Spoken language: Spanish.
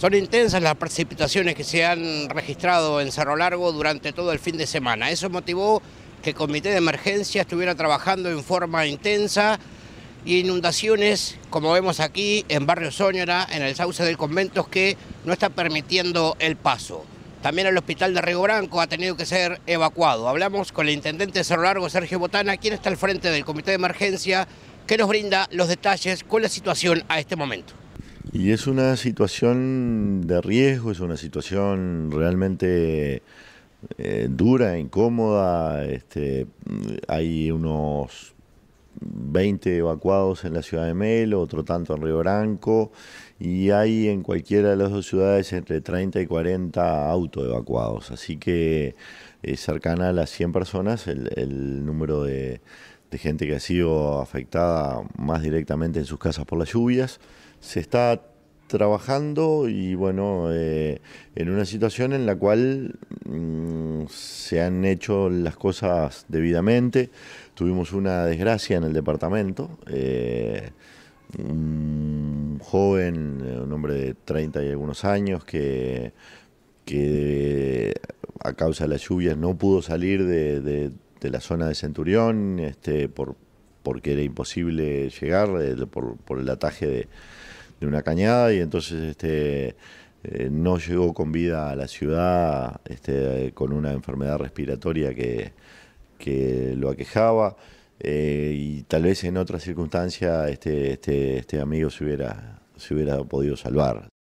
Son intensas las precipitaciones que se han registrado en Cerro Largo durante todo el fin de semana. Eso motivó que el Comité de Emergencia estuviera trabajando en forma intensa y inundaciones, como vemos aquí en Barrio Soñora, en el sauce del convento, que no está permitiendo el paso. También el hospital de Río Branco ha tenido que ser evacuado. Hablamos con el intendente de Cerro Largo, Sergio Botana, quien está al frente del Comité de Emergencia, que nos brinda los detalles con la situación a este momento. Y es una situación de riesgo, es una situación realmente eh, dura, incómoda. Este, hay unos 20 evacuados en la ciudad de Melo, otro tanto en Río Branco, y hay en cualquiera de las dos ciudades entre 30 y 40 auto evacuados. Así que es eh, cercana a las 100 personas el, el número de, de gente que ha sido afectada más directamente en sus casas por las lluvias. Se está trabajando y bueno, eh, en una situación en la cual mm, se han hecho las cosas debidamente. Tuvimos una desgracia en el departamento. Eh, un joven, un hombre de 30 y algunos años que, a causa de las lluvias no pudo salir de este, la zona de Centurión, este, porque era imposible llegar por, el ataje de, una cañada y entonces este, eh, no llegó con vida a la ciudad con una enfermedad respiratoria que, lo aquejaba. Eh, y tal vez en otra circunstancia este, este, este amigo se hubiera, se hubiera podido salvar.